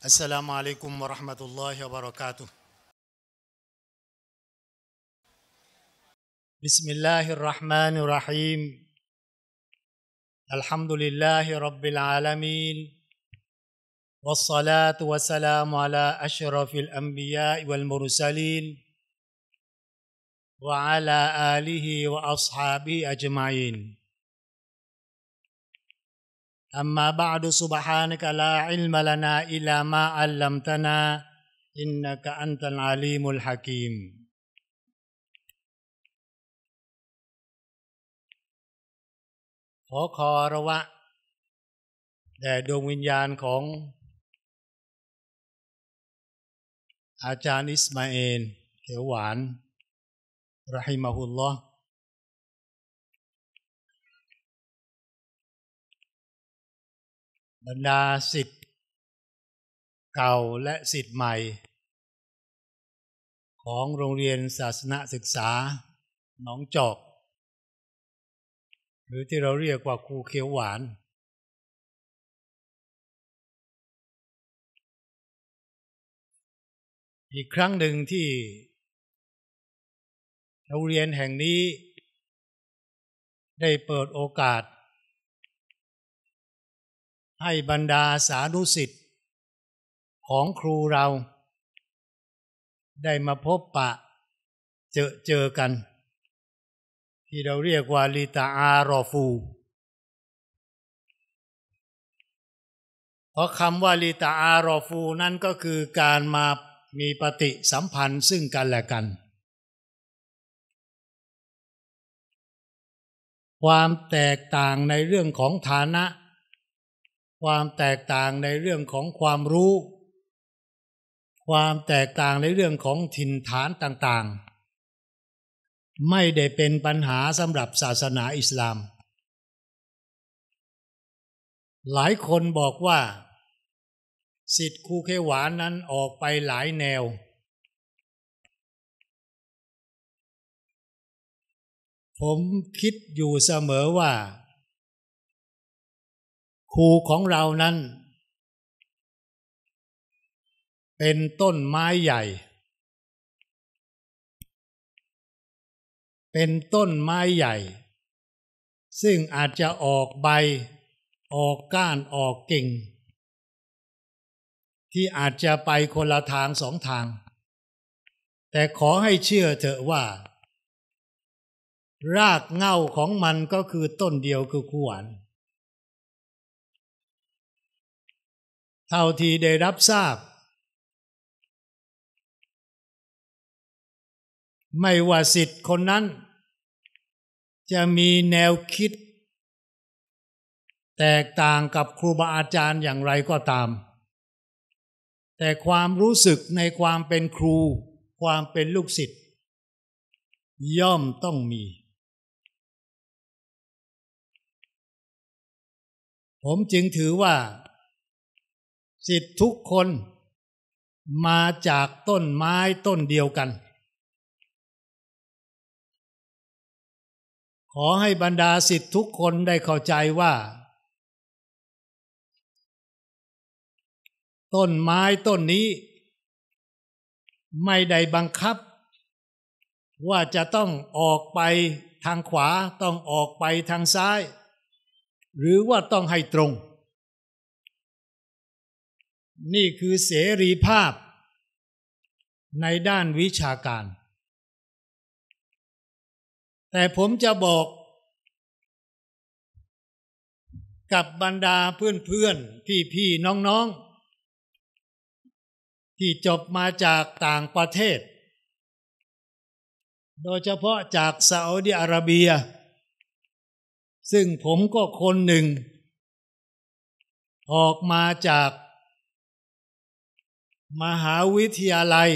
السلام عليكم ورحمة الله وبركاته بسم الله الرحمن الرحيم الحمد لله رب العالمين والصلاة والسلام على أشرف الأنبياء والمرسلين وعلى آله وأصحابه أجمعين أما بعد سبحانك لا علم لنا إلا ما علمتنا إنك أنت العليم الحكيم อาจารย์อิสมาเอลเขียวหวานรหิมะฮุลลอฮ์รรดาสิทธิ์เก่าและสิทธิ์ใหม่ของโรงเรียนศาสนศึกษาหนองจอก หรือที่เราเรียกว่าครูเขียวหวาน อีกครั้งหนึ่งที่ โรงเรียนแห่งนี้ได้เปิดโอกาสให้บรรดาสาธุสิทธิ์ของครูเรา ได้มาพบปะ เจอเจอกัน ที่เราเรียกว่าลิตาอารอฟู เพราะคำว่าลิตาอารอฟูนั่นก็คือการมามีปฏิสัมพันธ์ซึ่งกันและกัน ความแตกต่างในเรื่องของฐานะความแตกต่างในเรื่องของความรู้ ความแตกต่างในเรื่องของถิ่นฐานต่างๆ ไม่ได้เป็นปัญหาสำหรับศาสนาอิสลาม หลายคนบอกว่า สิทธิ์คูเคหวานนั้นออกไปหลายแนว ผมคิดอยู่เสมอว่าครูของเรานั้นเป็นต้นไม้ใหญ่ เป็นต้นไม้ใหญ่ ซึ่งอาจจะออกใบ ออกก้านออกกิ่ง ที่อาจจะไปคนละทางสองทาง แต่ขอให้เชื่อเถอะว่ารากเง่าของมันก็คือต้นเดียวคือขวานเท่าที่ได้รับทราบ ไม่ว่าสิทธิ์คนนั้น จะมีแนวคิด แตกต่างกับครูบาอาจารย์อย่างไรก็ตาม แต่ความรู้สึกในความเป็นครู ความเป็นลูกศิษย์ย่อมต้องมี ผมจึงถือว่าสิทธิ์ทุกคน มาจากต้นไม้ต้นเดียวกัน ขอให้บรรดาสิทธิ์ทุกคนได้เข้าใจว่า ต้นไม้ต้นนี้ ไม่ได้บังคับ ว่าจะต้องออกไปทางขวาต้องออกไปทางซ้าย หรือว่าต้องให้ตรงนี่คือเสรีภาพ ในด้านวิชาการ แต่ผมจะบอก กับบรรดาเพื่อนๆพี่พี่น้องๆ ที่จบมาจากต่างประเทศ โดยเฉพาะจากซาอุดิอาระเบีย ซึ่งผมก็คนหนึ่ง ออกมาจากมหาวิทยาลัย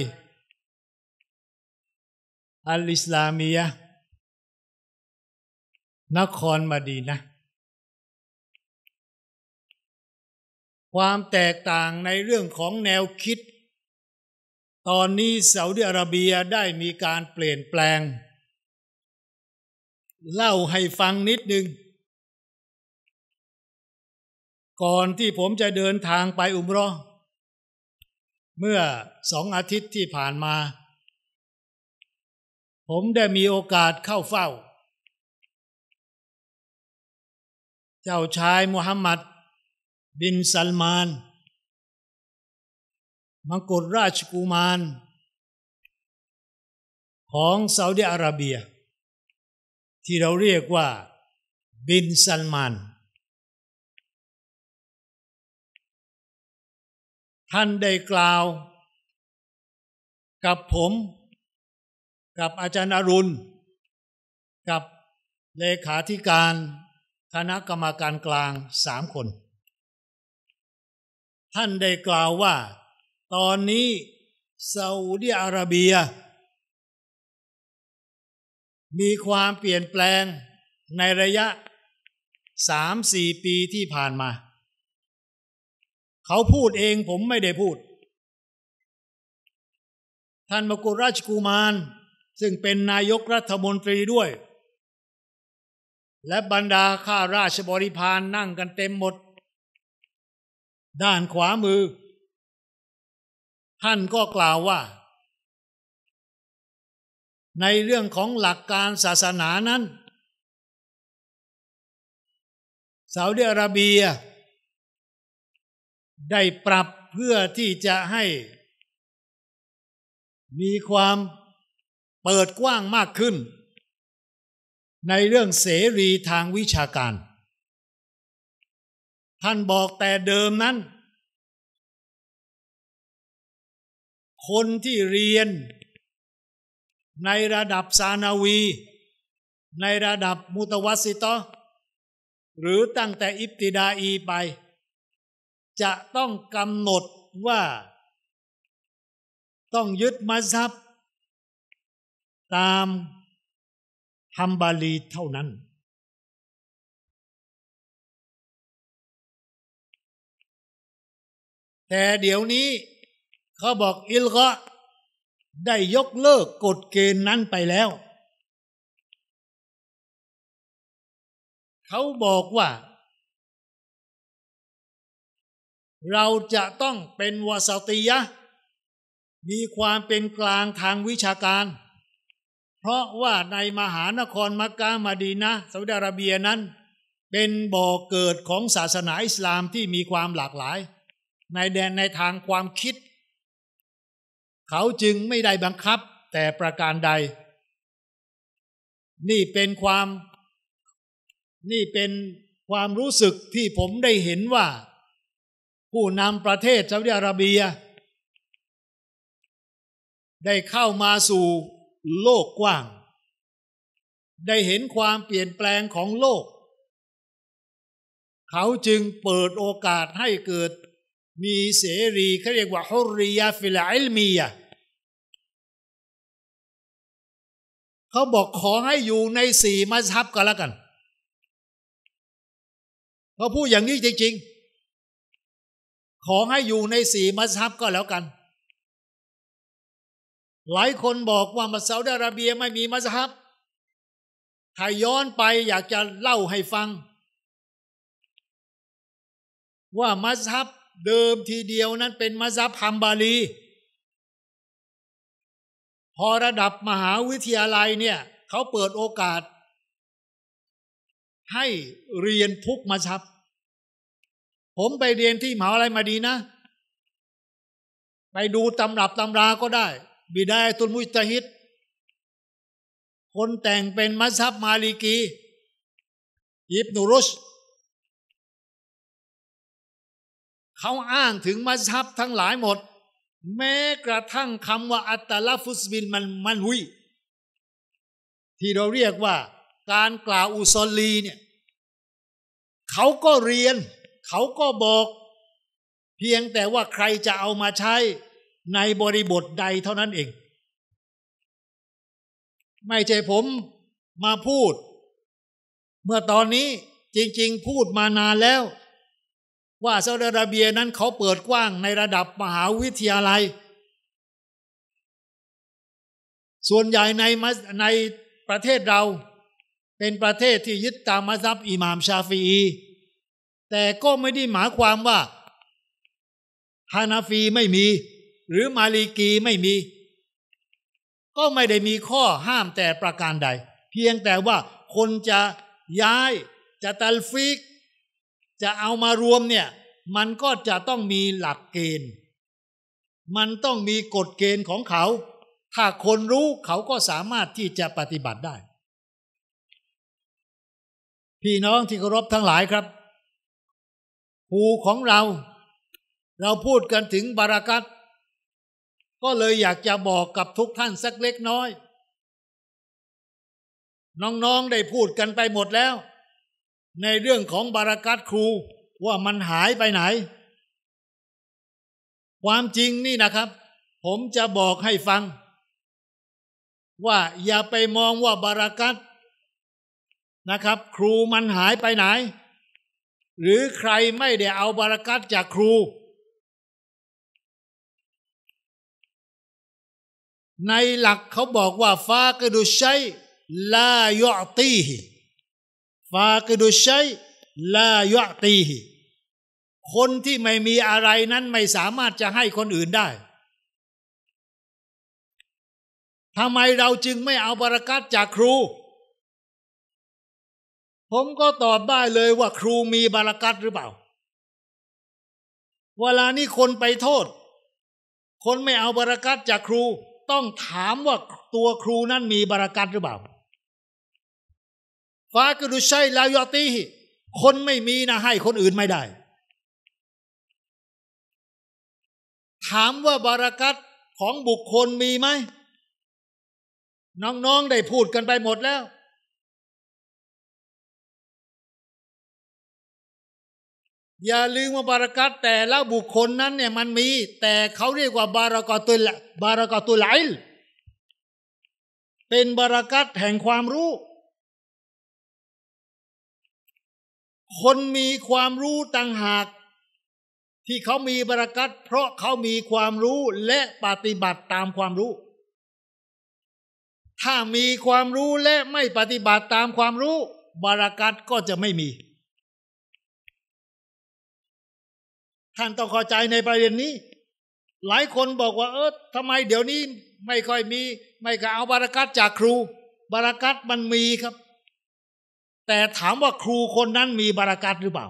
อัลอิสลามียะนครมาดีนะ ความแตกต่างในเรื่องของแนวคิด ตอนนี้ซาอุดิอาระเบียได้มีการเปลี่ยนแปลง เล่าให้ฟังนิดนึง ก่อนที่ผมจะเดินทางไปอุมรอเมื่อสองอาทิตย์ที่ผ่านมา ผมได้มีโอกาสเข้าเฝ้า เจ้าชายมุฮัมมัดบินซัลมานมังกรราชกุมาร ของซาอุดิอาระเบีย ที่เราเรียกว่าบินซัลมานท่านได้กล่าวกับผม กับอาจารย์อรุณ กับเลขาธิการ คณะกรรมการกลางสามคน ท่านได้กล่าวว่าตอนนี้ซาอุดีอาระเบียมีความเปลี่ยนแปลงในระยะสามสี่ปีที่ผ่านมาเขาพูดเองผมไม่ได้พูด ท่านมกุฎราชกุมารซึ่งเป็นนายกรัฐมนตรีด้วย และบรรดาข้าราชบริพารนนั่งกันเต็มหมด ด้านขวามือ ท่านก็กล่าวว่า ในเรื่องของหลักการศาสนานั้นซาอุดิอาระเบียได้ปรับเพื่อที่จะให้ มีความเปิดกว้างมากขึ้น ในเรื่องเสรีทางวิชาการ ท่านบอกแต่เดิมนั้น คนที่เรียน ในระดับสานาวี ในระดับมุตวัสิตหรือตั้งแต่อิบติดาอีไปจะต้องกำหนดว่า ต้องยึดมัซับ ตามฮัมบาลีเท่านั้น แต่เดี๋ยวนี้ เขาบอกอิลกะได้ยกเลิกกฎเกณฑ์นั้นไปแล้ว เขาบอกว่าเราจะต้องเป็นวาสติยะ มีความเป็นกลางทางวิชาการ เพราะว่าในมหานครมักกะมาดีนะซาอุดิอาระเบียนั้น เป็นบ่อเกิดของศาสนาอิสลามที่มีความหลากหลาย ในแดนในทางความคิด เขาจึงไม่ได้บังคับแต่ประการใด นี่เป็นความ นี่เป็นความรู้สึกที่ผมได้เห็นว่าผู้นำประเทศซาอุดิอาระเบีย ได้เข้ามาสู่ โลกกว้าง ได้เห็นความเปลี่ยนแปลงของโลก เขาจึงเปิดโอกาสให้เกิด มีเสรีเขาเรียกว่าฮุริยาฟิลาอิลมียะเขาบอกขอให้อยู่ ในสี่มัสฮับกันแล้วกันเขาพูดอย่างนี้จริงๆขอให้อยู่ในสี่มัสฮับก็แล้วกัน หลายคนบอกว่ามาซาอุดอาระเบียไม่มีมัสฮับถ้าย้อนไปอยากจะเล่าให้ฟัง ว่ามัสฮับเดิมทีเดียวนั้นเป็นมัสฮับฮัมบารีพอระดับมหาวิทยาลัยเนี่ย เขาเปิดโอกาสให้เรียนทุกมัสฮับผมไปเรียนที่มหาลัยมาดีนะ ไปดูตำรับตำราก็ได้ บิดาตุลมุจฮิต คนแต่งเป็นมัสฮับมาลีกี อิบนุรุช เขาอ้างถึงมัสฮับทั้งหลายหมด แม้กระทั่งคำว่าอัตลฟุสบินมันมันวิที่เราเรียกว่าการกล่าวอุซอลีเนี่ย เขาก็เรียนเขาก็บอกเพียงแต่ว่าใครจะเอามาใช้ในบริบทใดเท่านั้นเอง ไม่ใช่ผมมาพูดเมื่อตอนนี้จริง ๆ พูดมานานแล้ว ว่าซาอุดิอาระเบียนั้นเขาเปิดกว้างในระดับมหาวิทยาลัย ส่วนใหญ่ในในประเทศเราเป็นประเทศที่ยึดตามมัซับอิหม่ามชาฟีอีแต่ก็ไม่ได้หมายความว่าฮานาฟีไม่มี หรือมาลีกีไม่มี ก็ไม่ได้มีข้อห้ามแต่ประการใด เพียงแต่ว่าคนจะย้าย จะตัลฟิก จะเอามารวมเนี่ย มันก็จะต้องมีหลักเกณฑ์ มันต้องมีกฎเกณฑ์ของเขา ถ้าคนรู้เขาก็สามารถที่จะปฏิบัติได้ พี่น้องที่เคารพทั้งหลายครับหูของเราเราพูดกันถึงบารากัตก็เลยอยากจะบอกกับทุกท่านสักเล็กน้อย น้องๆได้พูดกันไปหมดแล้ว ในเรื่องของบารากัตครูว่ามันหายไปไหน ความจริงนี่นะครับ ผมจะบอกให้ฟัง ว่าอย่าไปมองว่าบารากัตนะครับ ครูมันหายไปไหนหรือใครไม่ได้เอาบารักัตจากครู ในหลักเขาบอกว่าฟากดุชัยลายอตีฮิฟากดุชัยลายอตีฮิคนที่ไม่มีอะไรนั้นไม่สามารถจะให้คนอื่นได้ทำไมเราจึงไม่เอาบารักัตจากครูผมก็ตอบได้เลยว่าครูมีบารักัตหรือเปล่าเวลานี้คนไปโทษ คนไม่เอาบารักัตจากครูต้องถามว่าตัวครูนั้นมีบารักัตหรือเปล่าฟ้าก็ดุชัยลาวยอตีคนไม่มีนะให้คนอื่นไม่ได้ ถามว่าบารักัตของบุคคลมีไหมน้องๆได้พูดกันไปหมดแล้วอย่าลืมว่าบารากัตแต่ละบุคคลนั้นเนี่ยมันมี แต่เขาเรียกว่าบารากัตุลบารากัตุลไลเป็นบารากัตแห่งความรู้ คนมีความรู้ต่างหาก ที่เขามีบารากัตเพราะเขามีความรู้และปฏิบัติตามความรู้ ถ้ามีความรู้และไม่ปฏิบัติตามความรู้ บารากัตก็จะไม่มีท่านต้องเข้าใจในประเด็นนี้ หลายคนบอกว่าเออทำไมเดี๋ยวนี้ไม่ค่อยมี ไม่ก็เอาบารากัตจากครู บารากัตมันมีครับ แต่ถามว่าครูคนนั้นมีบารากัตหรือเปล่า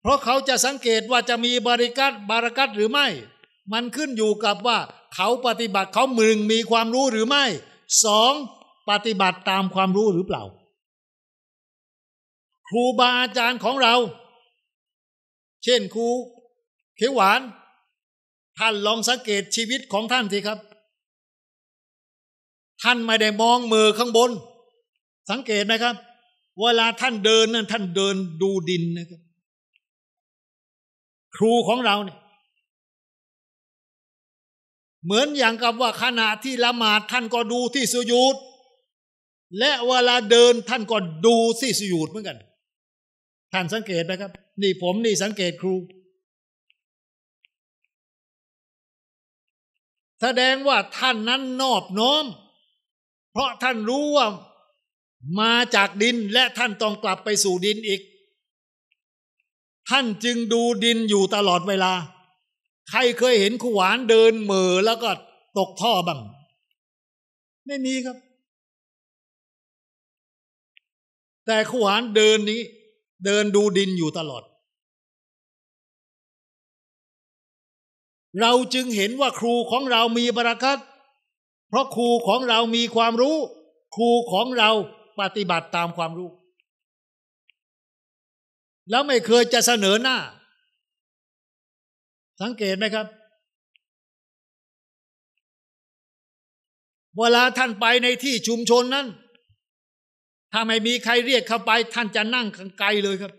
เพราะเขาจะสังเกตว่าจะมีบาริกัตบารากัตหรือไม่ มันขึ้นอยู่กับว่าเขาปฏิบัติเขาหมึ่งมีความรู้หรือไม่ สองปฏิบัติตามความรู้หรือเปล่า ครูบาอาจารย์ของเราเช่นครู เขียวหวาน ท่านลองสังเกตชีวิตของท่านสิครับ ท่านไม่ได้มองมือข้างบน สังเกตนะครับ เวลาท่านเดินนั่นท่านเดินดูดินนะครับ ครูของเราเนี่ย เหมือนอย่างกับว่าขณะที่ละหมาดท่านก็ดูที่สุยูดและเวลาเดินท่านก็ดูที่สุยูดเหมือนกัน ท่านสังเกตนะครับนี่ผมนี่สังเกตครู แสดงว่าท่านนั้นนอบน้อม เพราะท่านรู้ว่า มาจากดินและท่านต้องกลับไปสู่ดินอีก ท่านจึงดูดินอยู่ตลอดเวลา ใครเคยเห็นขวานเดิน เหม่อแล้วก็ตกท่อบ้าง ไม่มีครับ แต่ขวานเดินนี้ เดินดูดินอยู่ตลอดเราจึงเห็นว่าครูของเรามีบรารักตเพราะครูของเรามีความรู้ ครูของเราปฏิบัติตามความรู้ แล้วไม่เคยจะเสนอหน้า สังเกตไหมครับ เวลาท่านไปในที่ชุมชนนั้น ถ้าไม่มีใครเรียกเข้าไป ท่านจะนั่งไกลเลยครับ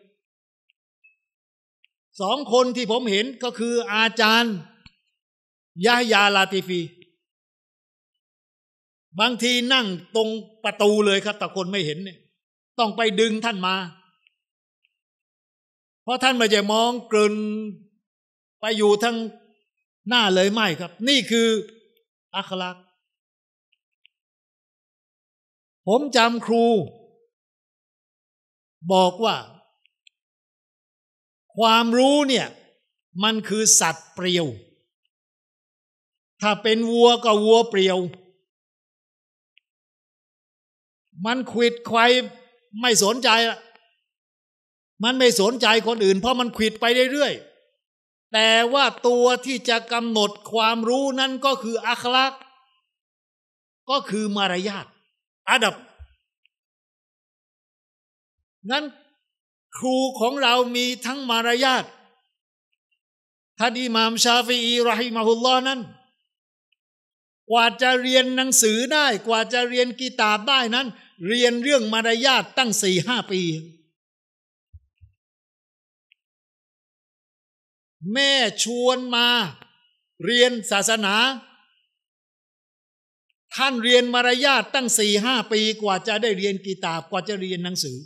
สองคนที่ผมเห็นก็คืออาจารย์ยฮยาลาติฟี บางทีนั่งตรงประตูเลยครับแต่คนไม่เห็นเนี่ย ต้องไปดึงท่านมา เพราะท่านไม่จะมองเกินไปอยู่ทั้งหน้าเลยไม่ครับ นี่คืออัคลักษผมจำครู บอกว่า ความรู้เนี่ย มันคือสัตว์เปรียวถ้าเป็นวัวก็วัวเปรียว มันขวิดใครไม่สนใจละมันไม่สนใจคนอื่น เพราะมันขวิดไปเรื่อยๆแต่ว่าตัวที่จะกำหนดความรู้นั่นก็คืออัคลัก ก็คือมารยาทอาดับ นั้นครูของเรามีทั้งมารยาท ท่านอิหม่ามชาฟีอีรอฮิมาฮุลลอนั้นกว่าจะเรียนหนังสือได้กว่าจะเรียนกีตาร์ได้นั้น เรียนเรื่องมารยาทตั้งสี่ห้าปี แม่ชวนมา เรียนศาสนา ท่านเรียนมารยาทตั้งสี่ห้าปีกว่าจะได้เรียนกีตาร์กว่าจะเรียนหนังสือ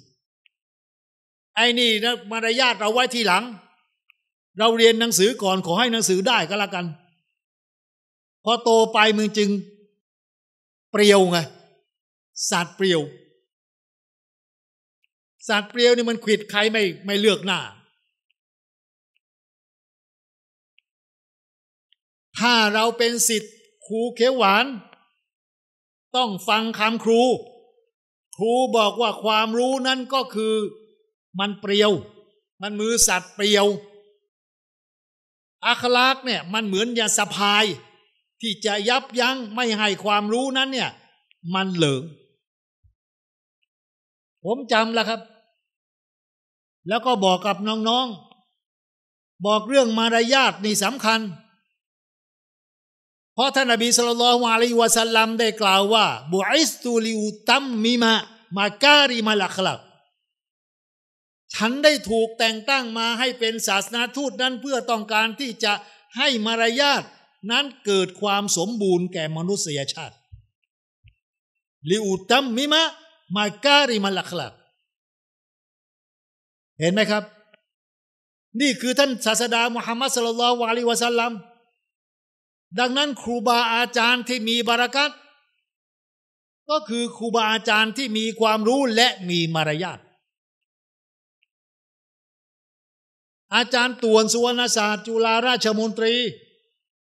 ไอ้นี่นะมารยาทเราไว้ทีหลัง เราเรียนหนังสือก่อนขอให้หนังสือได้ก็แล้วกันพอโตไปมึงจึง เปรียวไงสัตว์เปรียวสัตว์เปรียวนี่มันขิดใครไม่ ไม่เลือกหน้า ถ้าเราเป็นสิทธิ์ครูเขวหวาน ต้องฟังคำครู ครูบอกว่าความรู้นั่นก็คือ มันเปรียว มันมือสัตว์เปรียวอัคลักษ์เนี่ย มันเหมือนยาสะพายที่จะยับยั้งไม่ให้ความรู้นั้นเนี่ย มันเหลิงผมจำแล้วครับ แล้วก็บอกกับน้องๆ บอกเรื่องมารยาทนี่สำคัญ เพราะท่านอบีสลลอฮวาลีวะสัลลัมได้กล่าวว่า บุอิสตูลิุตัมมิมามาการิมาลักลักฉันได้ถูกแต่งตั้งมาให้เป็นศาสนาทูตนั้นเพื่อต้องการที่จะให้มารยาทนั้นเกิดความสมบูรณ์แก่มนุษยชาติ ลิอุตัมมิมะมาการิมาลักลักเห็นไหมครับ นี่คือท่านศาสดามุฮัมมัดสลลัลวะลิวะสัลลัม ดังนั้นครูบาอาจารย์ที่มีบารักัต ก็คือครูบาอาจารย์ที่มีความรู้และมีมารยาท อาจารย์ตวนสุวรรณศาสตร์ จุฬาราชมนตรี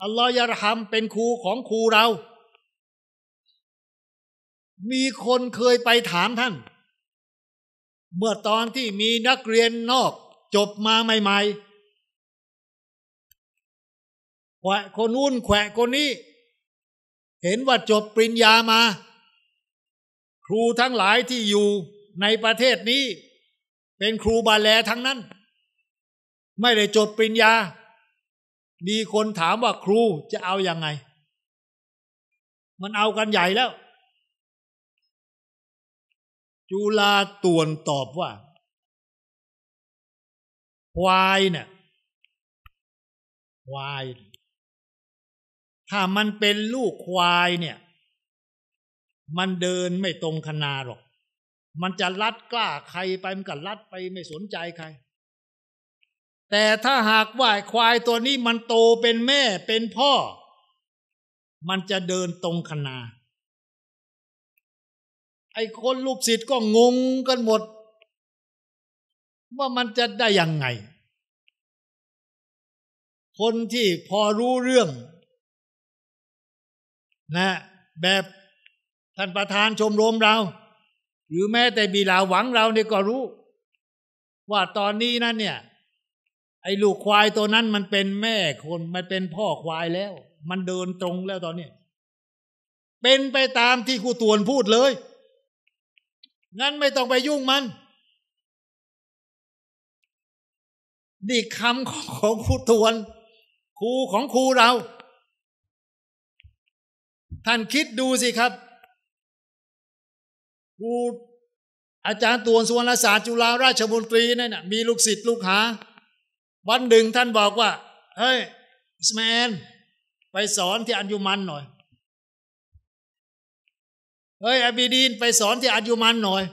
อัลลอฮฺยารฮัมเป็นครูของครูเรา มีคนเคยไปถามท่าน เมื่อตอนที่มีนักเรียนนอกจบมาใหม่ๆแขวะคนนู้นแขวะคนนี้ เห็นว่าจบปริญญามา ครูทั้งหลายที่อยู่ในประเทศนี้ เป็นครูบาแลทั้งนั้น ไม่ได้จบปริญญามีคนถามว่าครูจะเอาอยัางไง มันเอากันใหญ่แล้ว จุลาตวนตอบว่า ควายเนี่ย ควาย ถ้ามันเป็นลูกควายเนี่ย มันเดินไม่ตรงคณาหรอก มันจะลัดกล้าใครไป มันก็ลัดไปไม่สนใจใครแต่ถ้าหากว่า ควายตัวนี้มันโตเป็นแม่เป็นพ่อ มันจะเดินตรงคณาไอ้คนลูกศิษย์ก็งงกันหมด ว่ามันจะได้ยังไง คนที่พอรู้เรื่อง นะ แบบท่านประธานชมรมเรา หรือแม้แต่บีลาหวังเราเนี่ก็รู้ ว่าตอนนี้นั่นเนี่ยไอ้ลูกควายตัวนั้นมันเป็นแม่คนมันเป็นพ่อควายแล้ว มันเดินตรงแล้วตอนนี้ เป็นไปตามที่ครูตวนพูดเลยงั้นไม่ต้องไปยุ่งมันนี่คำของครูตวนครูของครูเรา ท่านคิดดูสิครับครูอาจารย์ตวนสุวรรณศาสตร์จุฬาราชมนตรีนั่นนะมีลูกศิษย์ลูกหาวันหนึ่งท่านบอกว่าเฮ้ยอิสมาเอลไปสอนที่อัญยุมันหน่อยเฮ้ยอาบีดีนไปสอนที่อัญยุมันหน่อย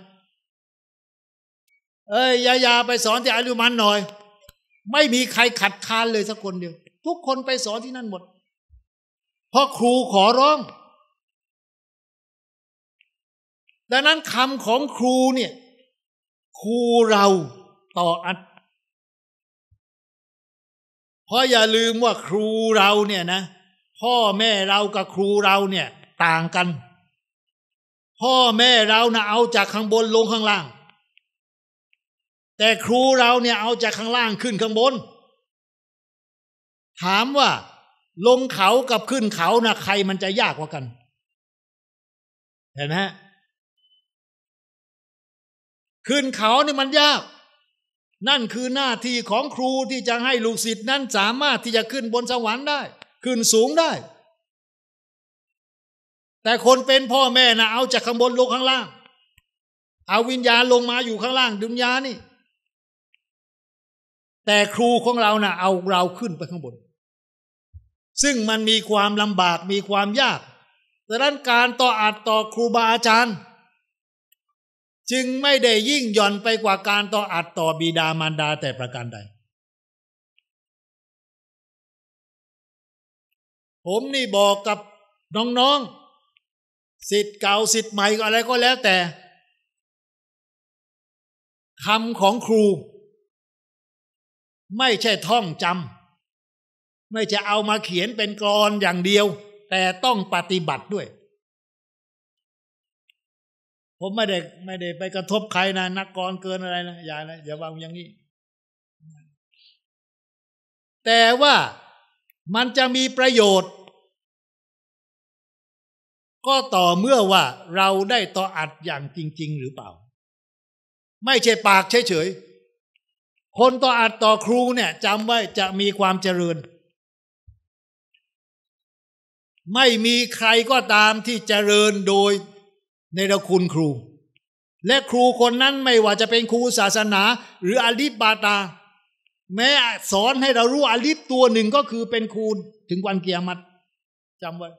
เฮ้ยยายา ไปสอนที่อัญยุมันหน่อย ไม่มีใครขัดค้านเลยสักคนเดียวทุกคนไปสอนที่นั่นหมด เพราะครูขอร้องดังนั้นคำของครูเนี่ย ครูเราต่ออัเพราะอย่าลืมว่าครูเราเนี่ยนะพ่อแม่เรากับครูเราเนี่ย ต่างกัน พ่อแม่เรานะเอาจากข้างบนลงข้างล่าง แต่ครูเราเนี่ยเอาจากข้างล่างขึ้นข้างบน ถามว่าลงเขากับขึ้นเขานะใครมันจะยากกว่ากันเห็นไหมขึ้นเขาเนี่ยมันยากนั่นคือหน้าที่ของครูที่จะให้ลูกศิษย์นั้นสามารถที่จะขึ้นบนสวรรค์ได้ ขึ้นสูงได้ แต่คนเป็นพ่อแม่นะเอาจากข้างบนลงข้างล่างเอาวิญญาณลงมาอยู่ข้างล่างดุนยานี่ แต่ครูของเรานะ่ะเอาเราขึ้นไปข้างบน ซึ่งมันมีความลำบากมีความยากดังนั้นการต่ออาจต่อครูบาอาจารย์จึงไม่ได้ยิ่งหย่อนไปกว่าการต่ออัดต่อบิดามารดาแต่ประการใด ผมนี่บอกกับน้องๆ สิทธิ์เก่าสิทธิ์ใหม่อะไรก็แล้วแต่คำของครูไม่ใช่ท่องจำไม่จะเอามาเขียนเป็นกรอนอย่างเดียว แต่ต้องปฏิบัติด้วยผมไม่ได้ไม่ได้ไปกระทบใครนะ นักกรเกินอะไรนะ อย่านะอย่าวางอย่างนี้ แต่ว่ามันจะมีประโยชน์ ก็ต่อเมื่อว่าเราได้ต่ออัดอย่างจริง ๆ หรือเปล่า ไม่ใช่ปากเฉยๆคนต่ออัดต่อครูเนี่ยจำไว้จะมีความเจริญ ไม่มีใครก็ตามที่เจริญโดยในระคุณครู และครูคนนั้นไม่ว่าจะเป็นครูศาสนา หรืออลิบบาตา แม้สอนให้เรารู้อลิบตัวหนึ่งก็คือเป็นครูถึงวันเกียรติจำไว้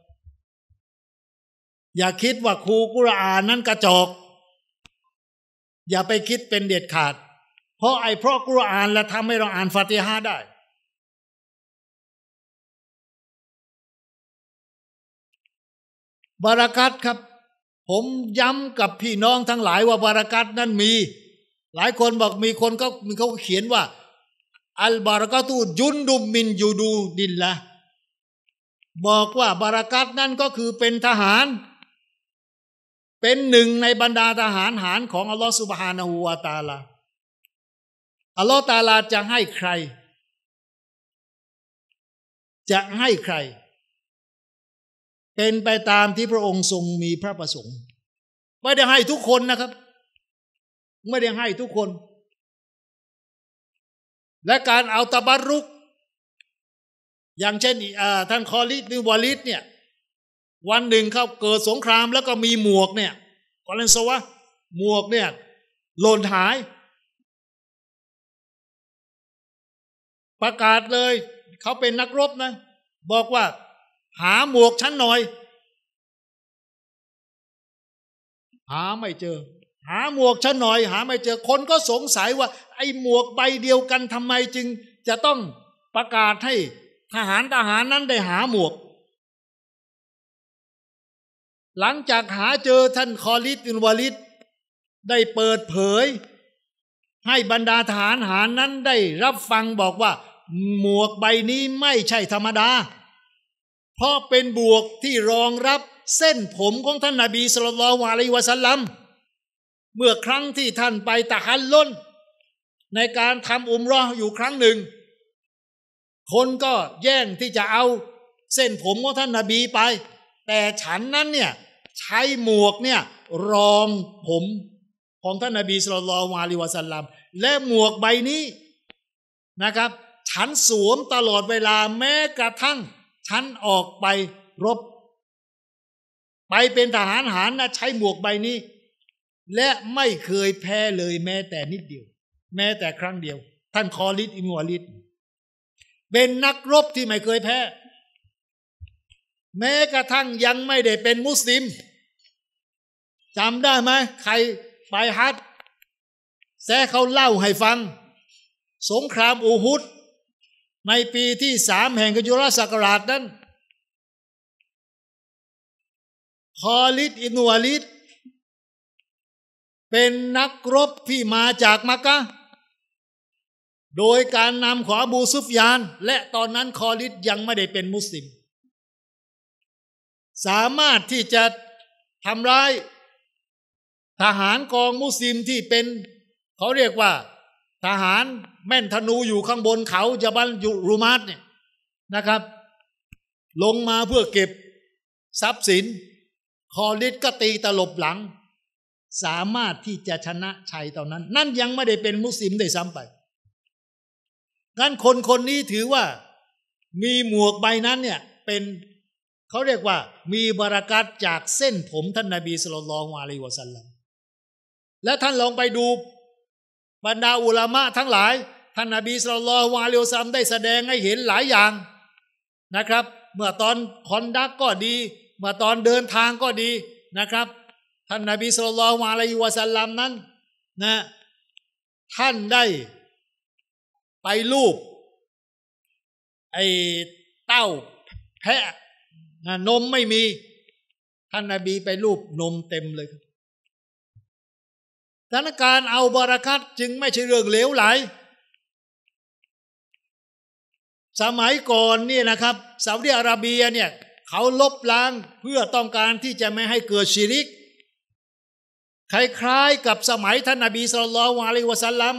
อย่าคิดว่าครูกุรอานนั้นกระจอก อย่าไปคิดเป็นเด็ดขาด เพราะไอ้เพราะกุรอานแล้วทำให้เราอ่านฟาติฮาได้บารากัตครับผมย้ำกับพี่น้องทั้งหลายว่าบารักัตนั้นมี หลายคนบอกมีคนก็มีเขาเขียนว่า อัลบารากตูยุนดุมมินยูดูดินละ บอกว่าบารักัตนั่นก็คือเป็นทหาร เป็นหนึ่งในบรรดาทหารหารของอัลลอฮฺสุบฮานาหูวาตาลาอัลลอฮฺตาลาจะให้ใคร จะให้ใครเป็นไปตามที่พระองค์ทรงมีพระประสงค์ ไม่ได้ให้ทุกคนนะครับ ไม่ได้ให้ทุกคน และการเอาตะบัรุก อย่างเช่นท่านคอลิดหรือวอลิดเนี่ย วันหนึ่งเขาเกิดสงครามแล้วก็มีหมวกเนี่ยกอเลนโซวะหมวกเนี่ยหล่นหาย ประกาศเลย เขาเป็นนักรบนะ บอกว่าหาหมวกฉันหน่อย หาไม่เจอ หาหมวกฉันหน่อยหาไม่เจอคนก็สงสัยว่า ไอ้หมวกใบเดียวกันทำไมจึง จะต้องประกาศให้ทหารทหารนั้นได้หาหมวก หลังจากหาเจอท่านคอลิสอินวาลิดได้เปิดเผย ให้บรรดาทหารหารนั้นได้รับฟังบอกว่า หมวกใบนี้ไม่ใช่ธรรมดาพราะเป็นบวกที่รองรับเส้นผมของท่านนาบีสุลต่านวาลวะสัลลัมเมื่อครั้งที่ท่านไปตะฮันล้นในการทำอุมรออยู่ครั้งหนึ่ง คนก็แย่งที่จะเอาเส้นผมของท่านนาบีไป แต่ฉันนั้นเนี่ยใช้หมวกเนี่ย รองผมของท่านนาบีสุลต่านวาลวะสัลลัมและหมวกใบนี้นะครับ ฉันสวมตลอดเวลาแม้กระทั่งฉันออกไปรบ ไปเป็นทหารหารนะใช้หมวกใบนี้ และไม่เคยแพ้เลยแม้แต่นิดเดียว แม้แต่ครั้งเดียว ท่านคอลิสอิมววลิสเป็นนักรบที่ไม่เคยแพ้ แม้กระทั่งยังไม่ได้เป็นมุสลิมจำได้ไหมใครไปฮัตแซเขาเล่าให้ฟัง สงครามอูฮุดในปีที่สามแห่งกยุรศักราชนั้น คอลิดอินวลิดเป็นนักรบที่มาจากมักกะ โดยการนำขออบูซุฟยาน และตอนนั้นคอลิดยังไม่ได้เป็นมุสลิม สามารถที่จะทำร้าย ทหารกองมุสลิมที่เป็น เขาเรียกว่าทหารแม่นธนูอยู่ข้างบนเขาจะบันยูรูมาสเนี่ยนะครับ ลงมาเพื่อเก็บทรัพย์สิน คอลิสก็ตีตลบหลัง สามารถที่จะชนะชัยตอนนั้น นั่นยังไม่ได้เป็นมุสลิมได้ซ้ำไปงั้นคนคนนี้ถือว่ามีหมวกใบนั้นเนี่ยเป็นเขาเรียกว่ามีบารากัดจากเส้นผมท่านนาบีสุลตลอง์วาลีวะสัลลัม และท่านลองไปดูบรรดาอุลามะทั้งหลาย ท่านนบีสุลต่านวาเลวซัมได้แสดงให้เห็นหลายอย่างนะครับ เมื่อตอนคอนดักก็ดี เมื่อตอนเดินทางก็ดีนะครับท่านนบีสุลต่านวาเลวซัลลัมนั้น นะ ท่านได้ไปรูปไอ้เต้าแพะนมไม่มี ท่านนาบีไปรูปนมเต็มเลยครับดังนั้นการเอาบารักัตจึงไม่ใช่เรื่องเลวไหล สมัยก่อนนี่นะครับซาอุดิอาระเบียเนี่ย เขาลบล้างเพื่อต้องการที่จะไม่ให้เกิดชิริกคล้ายๆกับสมัยท่านนาบีสุลต่านวะลิวะซัลลัม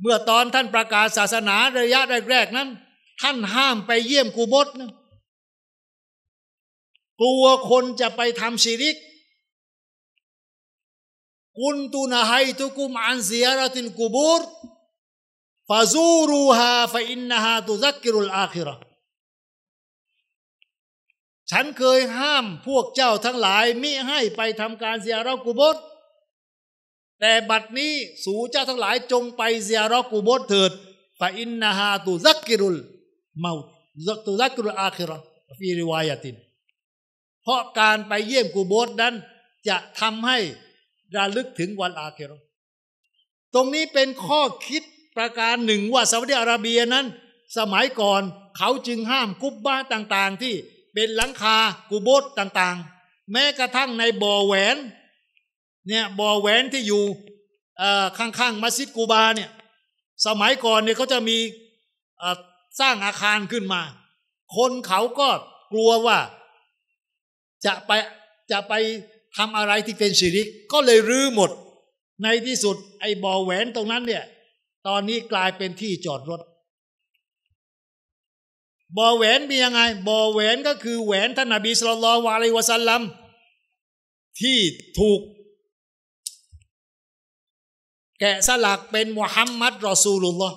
เมื่อตอนท่านประกาศศาสนาระยะแรกๆนั้น ท่านห้ามไปเยี่ยมกูบดนะกลัวคนจะไปทำชิริกกุนตุนะไฮตุกุมอันซียรติลกุบูรฟาซูรูฮาฟาอินนาฮาตุซักกิรุลอาคิรฉันเคยห้ามพวกเจ้าทั้งหลายมิให้ไปทำการเสียรกุบดแต่บัดนี้สู่เจ้าทั้งหลายจงไปเสียรกุบดเถิดฟาอินนาฮาตุซักกิรุล เมาตุซักกิรุลอาคิรอฟีริวายตินเพราะการไปเยี่ยมกูบสนั้นจะทำให้ระลึกถึงวันอาเคโร ตรงนี้เป็นข้อคิดประการหนึ่งว่าซาอุดิอาระเบียนั้น สมัยก่อนเขาจึงห้ามกุบบ้าต่าง ๆ ที่เป็นหลังคากูโบสต่าง ๆ แม้กระทั่งในบ่อแหวนเนี่ยบ่อแหวนที่อยู่ข้างๆมัสยิดกูบาเนี่ย สมัยก่อนเนี่ยเขาจะมีสร้างอาคารขึ้นมา คนเขาก็กลัวว่า จะไปจะไปทำอะไรที่เป็นชิริกก็เลยรื้อหมด ในที่สุด ไอ้บ่อแหวนตรงนั้นเนี่ย ตอนนี้กลายเป็นที่จอดรถ บ่อแหวนมียังไง บ่อแหวนก็คือแหวนท่านนบีสุลต่านวาลีวะซัลลัมที่ถูก แกะสลักเป็นมุฮัมมัด รอซูลุลลอฮ์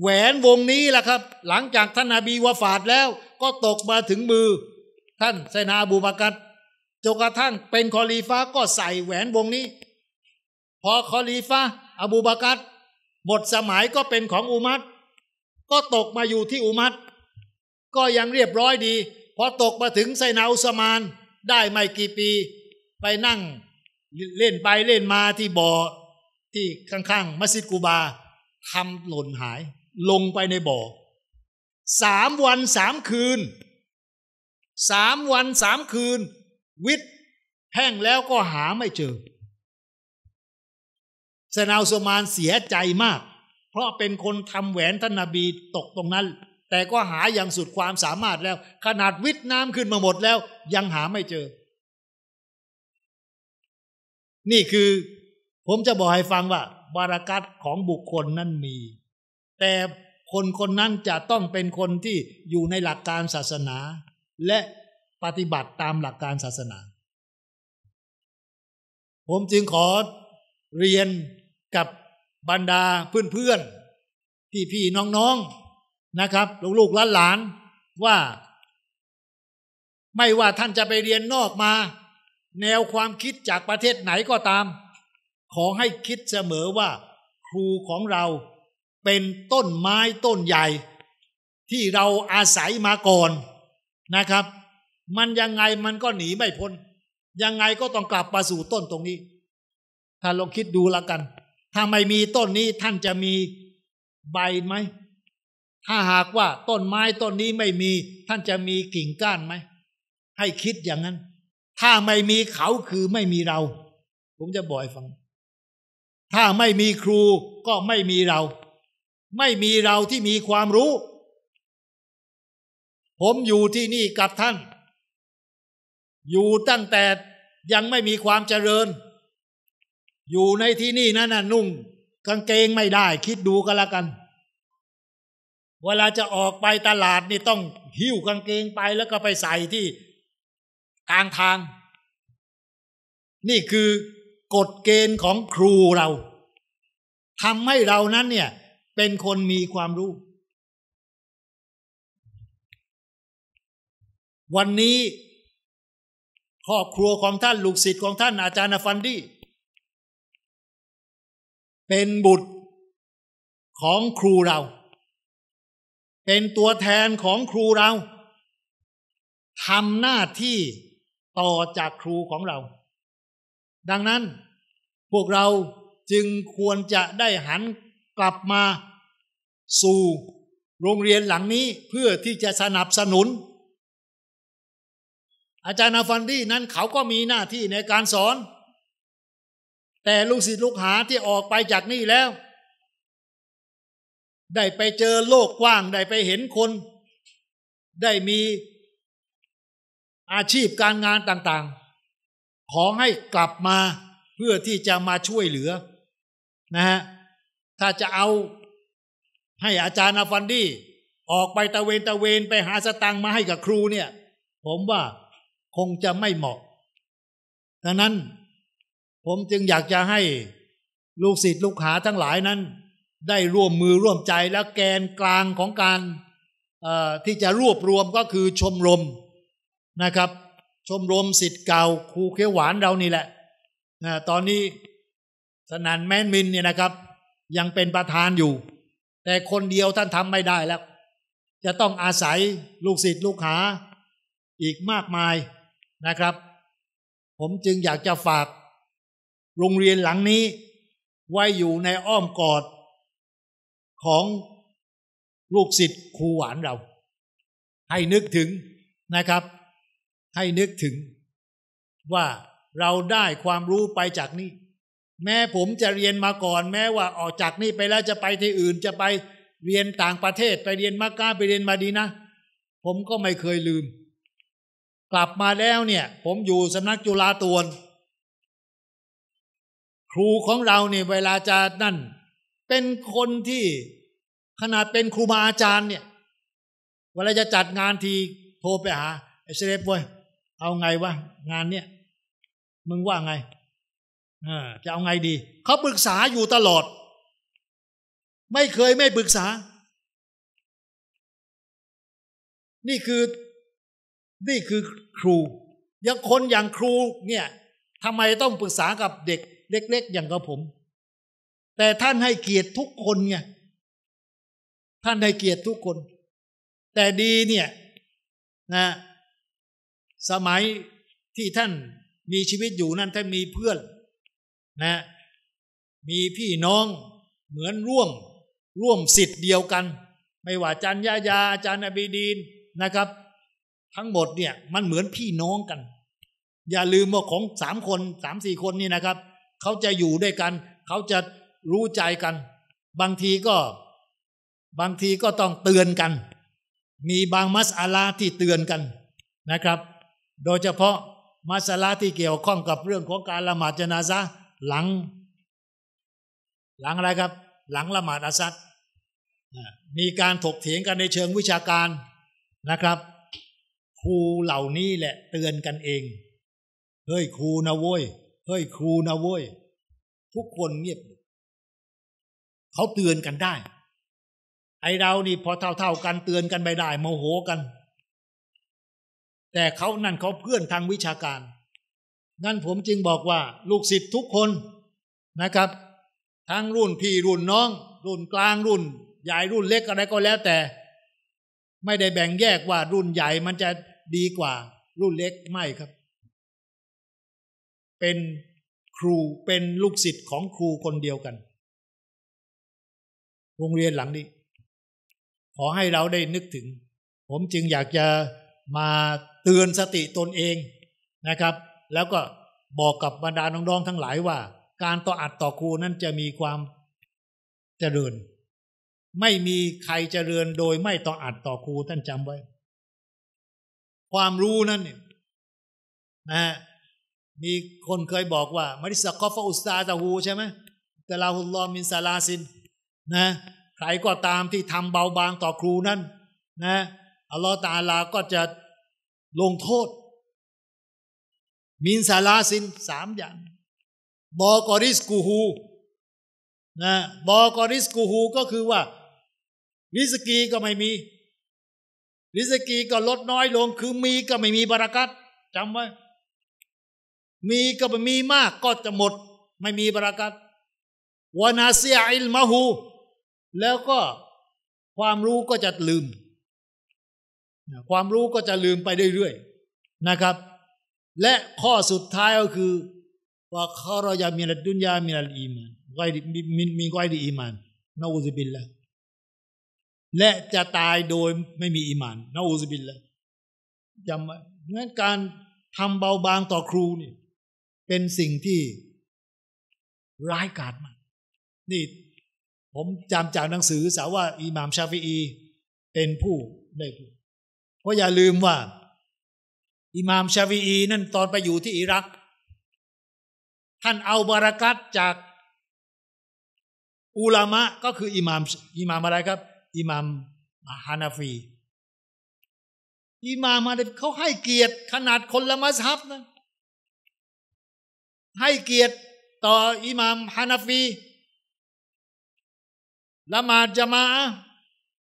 แหวนวงนี้แหละครับ หลังจากท่านนาบีวะฟาดแล้ว ก็ตกมาถึงมือ ท่านไซนาบูบากัตจนกระทั่งเป็นคอลีฟ้าก็ใส่แหวนวงนี้พอคอลีฟ้าอบูบากัดหมดสมัยก็เป็นของอุมัตก็ตกมาอยู่ที่อุมัตก็ยังเรียบร้อยดี พอตกมาถึงไซนาอุสมานได้ไม่กี่ปีไปนั่งเล่นไปเล่นมาที่บ่อที่ข้างๆมัสยิดกูบาทำหล่นหายลงไปในบ่อสามวันสามคืนสามวันสามคืนวิตแห้งแล้วก็หาไม่เจอสนาอุสมานเสียใจมาก เพราะเป็นคนทำแหวนท่านนาบีตกตรงนั้นแต่ก็หาอย่างสุดความสามารถแล้ว ขนาดวิทน้ำขึ้นมาหมดแล้วยังหาไม่เจอ นี่คือ ผมจะบอกให้ฟังว่า บารากัตของบุคคลนั้นมี แต่คนคนนั้นจะต้องเป็นคนที่อยู่ในหลักการศาสนาและปฏิบัติตามหลักการศาสนา ผมจึงขอเรียนกับบรรดาเพื่อนๆพี่พี่น้องๆนะครับ ลูกๆหลานๆ ว่าไม่ว่าท่านจะไปเรียนนอกมาแนวความคิดจากประเทศไหนก็ตาม ขอให้คิดเสมอว่าครูของเราเป็นต้นไม้ต้นใหญ่ที่เราอาศัยมาก่อนนะครับมันยังไงมันก็หนีไม่พ้นยังไงก็ต้องกลับมาสู่ต้นตรงนี้ ถ้าลองคิดดูแล้วกัน ถ้าไม่มีต้นนี้ท่านจะมีใบไหมถ้าหากว่าต้นไม้ต้นนี้ไม่มี ท่านจะมีกิ่งก้านไหม ให้คิดอย่างนั้น ถ้าไม่มีเขาคือไม่มีเรา ผมจะบ่อยฟัง ถ้าไม่มีครูก็ไม่มีเรา ไม่มีเราที่มีความรู้ ผมอยู่ที่นี่กับท่านอยู่ตั้งแต่ ยังไม่มีความเจริญ อยู่ในที่นี่นั่นน่ะ นุ่ง กางเกงไม่ได้คิดดูก็แล้วกัน เวลาจะออกไปตลาดนี่ต้อง หิ้วกางเกงไปแล้วก็ไปใส่ที่กลางทาง นี่คือกฎเกณฑ์ของครูเราทำให้เรานั้นเนี่ย เป็นคนมีความรู้ วันนี้ครอบครัวของท่านลูกศิษย์ของท่านอาจารย์ฟันดี้ เป็นบุตรของครูเรา เป็นตัวแทนของครูเราทำหน้าที่ต่อจากครูของเรา ดังนั้นพวกเราจึงควรจะได้หันกลับมา สู่โรงเรียนหลังนี้เพื่อที่จะสนับสนุนอาจารย์อาฟันดี้นั้นเขาก็มีหน้าที่ในการสอน แต่ลูกศิษย์ลูกหาที่ออกไปจากนี่แล้ว ได้ไปเจอโลกกว้าง ได้ไปเห็นคน ได้มีอาชีพการงานต่าง ๆ ขอให้กลับมาเพื่อที่จะมาช่วยเหลือ นะฮะถ้าจะเอา ให้อาจารย์อาฟันดี้ออกไปตะเวนตะเวนไปหาสตังมาให้กับครูเนี่ย ผมว่าคงจะไม่เหมาะ ดังนั้นผมจึงอยากจะให้ลูกศิษย์ลูกหาทั้งหลายนั้น ได้ร่วมมือร่วมใจและแกนกลางของการที่จะรวบรวมก็คือชมรมนะครับ ชมรมสิทธิ์เก่าครูเขียวหวานเรานี่แหละนะตอนนี้สนันแมนมินเนี่ยนะครับ ยังเป็นประธานอยู่ แต่คนเดียวท่านทำไม่ได้แล้ว จะต้องอาศัยลูกศิษย์ลูกหาอีกมากมายนะครับผมจึงอยากจะฝาก โรงเรียนหลังนี้ไว้อยู่ในอ้อมกอดของลูกศิษย์ครูหวานเรา ให้นึกถึงนะครับ ให้นึกถึงว่าเราได้ความรู้ไปจากนี้แม้ผมจะเรียนมาก่อน แม้ว่าออกจากนี่ไปแล้วจะไปที่อื่นจะไปเรียนต่างประเทศไปเรียนมากาไปเรียนมาดีนะ ผมก็ไม่เคยลืมกลับมาแล้วเนี่ย ผมอยู่สำนักจุฬาตวน ครูของเราเนี่ยเวลาจะนั่น เป็นคนที่ขนาดเป็นครูบาอาจารย์เนี่ยเวลาจะจัดงานทีโทรไปหาไอ้เซเลบเว้ยเอาไงวะงานเนี่ยมึงว่าไงอ่าจะเอาไงดี เขาปรึกษาอยู่ตลอด ไม่เคยไม่ปรึกษา นี่คือนี่คือครูอย่างคนอย่างครูเนี่ยทำไมต้องปรึกษากับเด็กเล็กๆ อย่างกับผม แต่ท่านให้เกียรติทุกคนไงท่านให้เกียรติทุกคน แต่ดีเนี่ยนะสมัยที่ท่านมีชีวิตอยู่นั้นท่านมีเพื่อน นะ มีพี่น้องเหมือนร่วมร่วมสิทธิ์เดียวกัน ไม่ว่าอาจารย์ยายาอาจารย์อบีดีนนะครับทั้งหมดเนี่ย มันเหมือนพี่น้องกัน อย่าลืมว่า ของสามคนสามสี่คนนี่นะครับเขาจะอยู่ด้วยกันเขาจะรู้ใจกัน บางทีก็บางทีก็ต้องเตือนกัน มีบางมัสอาลาที่เตือนกันนะครับ โดยเฉพาะมัสลาที่เกี่ยวข้องกับเรื่องของการละหมาดจนาซะหลัง หลังอะไรครับ หลังละหมาดอาซัดมีการถกเถียงกันในเชิงวิชาการนะครับครูเหล่านี้แหละเตือนกันเองเฮ้ยครูนะโว้ยเฮ้ยครูนะโว้ย ทุกคนเงียบ เขาเตือนกันได้ ไอเรานี่พอเท่าๆกันเตือนกันไม่ได้ โมโหกัน แต่เขานั่นเขาเพื่อนทางวิชาการ นั่นผมจึงบอกว่า ลูกศิษย์ทุกคนนะครับ ทั้งรุ่นพี่รุ่นน้อง รุ่นกลางรุ่นใหญ่รุ่นเล็กอะไรก็แล้วแต่ไม่ได้แบ่งแยกว่ารุ่นใหญ่มันจะดีกว่ารุ่นเล็กไม่ครับ เป็นครูเป็นลูกศิษย์ของครูคนเดียวกัน โรงเรียนหลังนี้ ขอให้เราได้นึกถึง ผมจึงอยากจะมาเตือนสติตนเองนะครับ แล้วก็บอกกับบรรดาน้องๆทั้งหลายว่า การต่ออัดต่อครูนั้นจะมีความเจริญไม่มีใครเจริญโดยไม่ต่ออัดต่อครูท่านจำไว้ ความรู้นั้นเนี่ยนะมีคนเคยบอกว่ามาริสกอฟอุสตาตะหูใช่ไหมแต่ลาหุลลอมินซาลาซิน นะ ใครก็ตามที่ทำเบาบางต่อครูนั้นนะอัลลอฮฺตาลาก็จะลงโทษมินซาลาซินสามอย่าง บอกอริสกูฮูนะบอกอริสกูฮูก็คือว่าริสกีก็ไม่มี ริสกีก็ลดน้อยลง คือมีก็ไม่มีบารักัตจำไว้ มีก็ไม่มีมาก ก็จะหมด ไม่มีบารักัตวานาเซียอิลมาหู แล้วก็ความรู้ก็จะลืมความรู้ก็จะลืมไปเรื่อยๆนะครับ และข้อสุดท้ายก็คือว่าเขาเรายามีระดุนยามีระอีมานไกมีมีไกดีอีมานนะอูซุบิลละและจะตายโดยไม่มีอิมานนะอูซบินเลยจำไว้งั้นการทำเบาบางต่อครูนี่เป็นสิ่งที่ร้ายกาจมากนี่ผมจำจากหนังสือสาว่าอิหม่ามชาฟีอี เป็นผู้ได้พูดเพราะอย่าลืมว่าอิหม่ามชาฟีอีนั่นตอนไปอยู่ที่อิรักท่านเอาบารากัตจากอุลามะก็คืออิหม่ามอิหม่ามอะไรครับอิหมัมฮานาฟีอิหมัมาเขาให้เกียรติขนาดคนละมัสฮับนะให้เกียรติต่ออิหมัมฮานาฟีละหมาดจะมา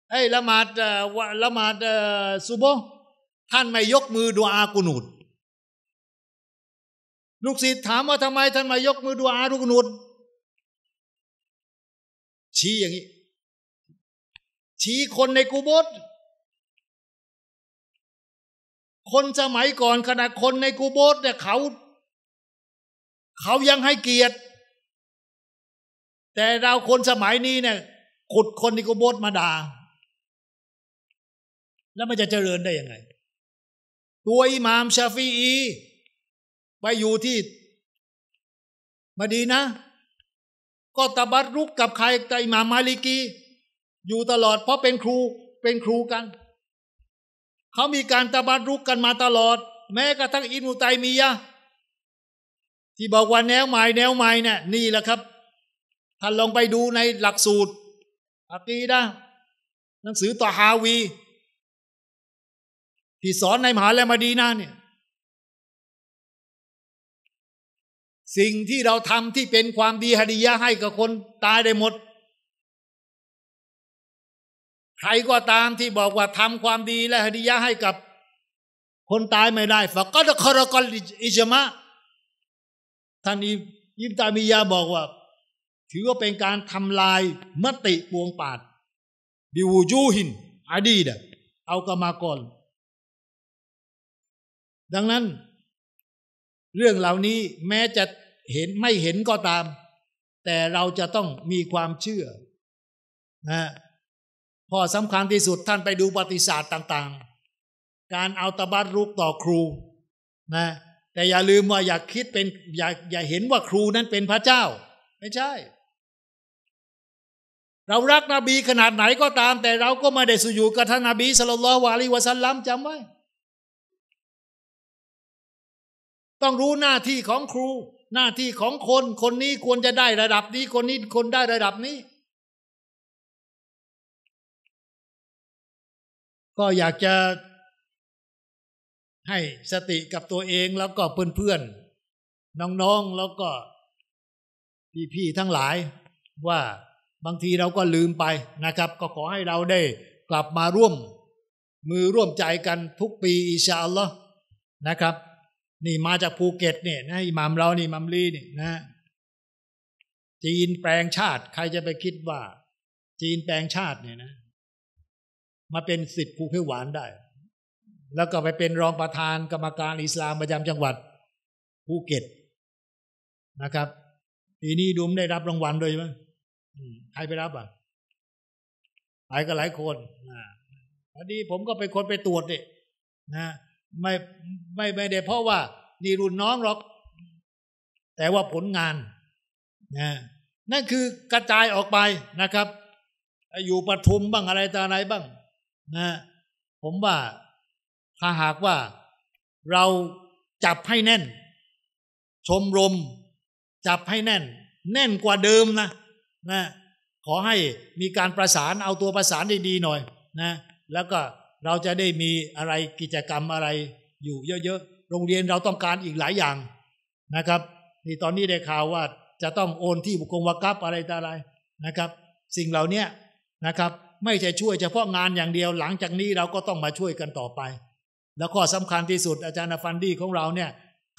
ไอ้ละหมาดละหมาดซูโบ ท่านไม่ยกมือดูอากุนูดลูกศิษย์ถามว่าทำไมท่านไม่ยกมือดูอากุนูดชี้อย่างนี้ชี้คนในกูโบสคนสมัยก่อนขณะคนในกูโบสเนี่ย เขา เขายังให้เกียรติแต่เราคนสมัยนี้เนี่ย ขุดคนในกูโบสมาดา่าแล้วมันจะเจริญได้ยังไง ตัวอิหมามชาฟีอี ไปอยู่ที่ มาดีนะ ก็ตะบัดรุกกับใครแต่อิหมามมาลิกีอยู่ตลอดเพราะเป็นครูเป็นครูกัน เขามีการตะบัดรุกกันมาตลอด แม้กระทั่งอินุไตมียะที่บอกว่าแนวใหม่แนวใหม่เนี่ยนี่แหละครับท่านลองไปดูในหลักสูตรอักีนะหนังสือต่อฮาวี ที่สอนในมหาลัยมาดีนาเนี่ย สิ่งที่เราทำที่เป็นความดีฮดียะให้กับคนตายได้หมดใครก็ตามที่บอกว่าทำความดีและฮดียะให้กับคนตายไม่ได้ฝักก็จะครกลอิจมะท่านอิบตามียาบอกว่า ถือว่าเป็นการทำลายมติปวงปาดบิวููหินอดีดเอากมากรอน ดังนั้นเรื่องเหล่านี้แม้จะเห็นไม่เห็นก็ตาม แต่เราจะต้องมีความเชื่อนะพอสำคัญที่สุดท่านไปดูประวัติศาสตร์ต่างๆ การเอาตะบัดลุกต่อครูนะแต่อย่าลืมว่าอย่าคิดเป็นอย่าอย่าเห็นว่าครูนั้นเป็นพระเจ้า ไม่ใช่ เรารักนบีขนาดไหนก็ตาม แต่เราก็ไม่ได้สุยู่กับท่านนบีสลลลวาลีวะซัลลัมจำไว้ต้องรู้หน้าที่ของครู หน้าที่ของคนคนนี้ควรจะได้ระดับนี้ คนนี้คนได้ระดับนี้ก็อยากจะให้สติกับตัวเองแล้วก็เพื่อนๆนน้องๆ แล้วก็พี่ๆทั้งหลาย ว่าบางทีเราก็ลืมไปนะครับ ก็ขอให้เราได้กลับมาร่วม มือร่วมใจกันทุกปีอิชาอัลลอฮ์นะครับ นี่มาจากภูเก็ตเนี่ยนะอิหมามเรานี่มัมลีนี่นะจีนแปลงชาติ ใครจะไปคิดว่า จีนแปลงชาติเนี่ยนะมาเป็นสิทธิ์คูเขวหวานได้ แล้วก็ไปเป็นรองประธานกรรมการอิสลามประจำจังหวัดภูเก็ตนะครับ ปีนี้ดุมได้รับรางวัลด้วยไหม ใครไปรับอ่ะไปก็หลายคนนะพอดีผมก็ไปคนไปตรวจเนี่ยนะไม่ไม่ ไม่ได้เพราะว่านี่รุ่นน้องหรอก แต่ว่าผลงานนะนั่นคือกระจายออกไปนะครับ อยู่ปทุมบ้างอะไรตาไอะไรบ้างนะ ผมว่า ถ้าหากว่าเราจับให้แน่น ชมรมจับให้แน่น แน่นกว่าเดิมนะ นะ ขอให้มีการประสานเอาตัวประสานดีๆหน่อย นะ แล้วก็เราจะได้มีอะไรกิจกรรมอะไร อยู่ เยอะๆโรงเรียนเราต้องการอีกหลายอย่างนะครับนี่ตอนนี้ได้ข่าวว่า จะต้องโอนที่บุคคลวักับอะไรต่ออะไรนะครับ สิ่งเหล่านี้นะครับไม่ใช่ช่วย เฉพาะงานอย่างเดียวหลังจากนี้เราก็ต้องมาช่วยกันต่อไป แล้วข้อสำคัญที่สุดอาจารย์ฟันดี้ของเราเนี่ย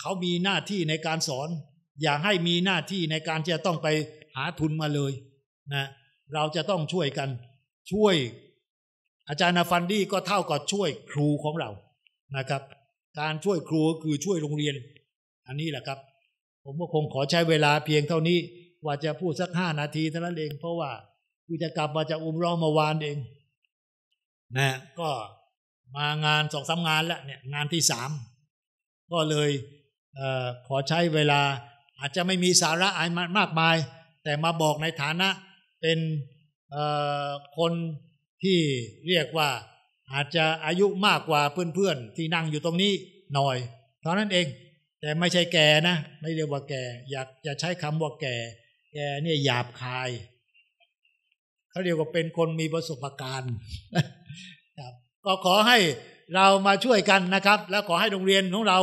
เขามีหน้าที่ในการสอน อย่าให้มีหน้าที่ในการจะต้องไปหาทุนมาเลย นะ เราจะต้องช่วยกัน ช่วย อาจารย์ฟันดี้ก็เท่ากับช่วยครูของเรานะครับ การช่วยครูก็คือช่วยโรงเรียน อันนี้แหละครับ ผมก็คงขอใช้เวลาเพียงเท่านี้ ว่าจะพูดสักห้านาทีเท่านั้นเองเพราะว่าพิ่จะกลับมาจากอุมร้อมาวานเองนะก็มางานสองสางานแล้วเนี่ย งานที่สาม ก็เลยเออขอใช้เวลาอาจจะไม่มีสาระอะไรมากมาย แต่มาบอกในฐานะ เป็นคนที่เรียกว่าอาจจะอายุมากกว่าเพื่อนๆที่นั่งอยู่ตรงนี้หน่อย เท่านั้นเอง แต่ไม่ใช่แก่นะ ไม่เรียกว่าแก่ อยากจะใช้คำว่าแก่ แก่เนี่ยหยาบคายเขาเรียกว่าเป็นคนมีประสบการณ์ครับก็ขอให้เรามาช่วยกันนะครับ แล้วขอให้โรงเรียนของเรา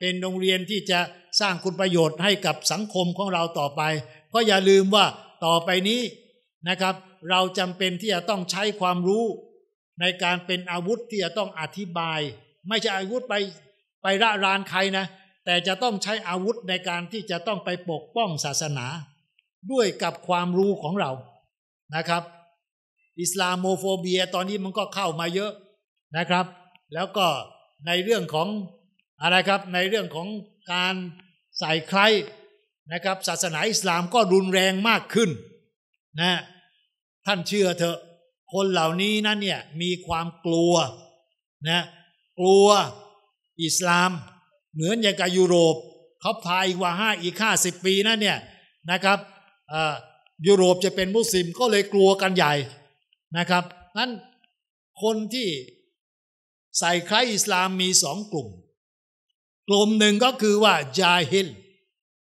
เป็นโรงเรียนที่จะสร้างคุณประโยชน์ให้กับสังคมของเราต่อไป เพราะอย่าลืมว่าต่อไปนี้นะครับ เราจำเป็นที่จะต้องใช้ความรู้ ในการเป็นอาวุธที่จะต้องอธิบาย ไม่ใช่อาวุธไปไประรานใครนะ แต่จะต้องใช้อาวุธในการที่จะต้องไปปกป้องศาสนา ด้วยกับความรู้ของเรานะครับอิสลามโมโฟเบียตอนนี้มันก็เข้ามาเยอะนะครับ แล้วก็ในเรื่องของอะไรครับ ในเรื่องของการใส่ใครนะครับ ศาสนาอิสลามก็รุนแรงมากขึ้นนะท่านเชื่อเถอะคนเหล่านี้นั่นเนี่ยมีความกลัวนะกลัวอิสลามเหมือนอย่างกับยุโรปเขาพายกว่าห้าอีกห้าสิบปีนั่นเนี่ยนะครับยุโรปจะเป็นมุสลิมก็เลยกลัวกันใหญ่นะครับนั้นคนที่ใส่ใครอิสลามมีสองกลุ่ม กลุ่มหนึ่งก็คือว่าจาฮิล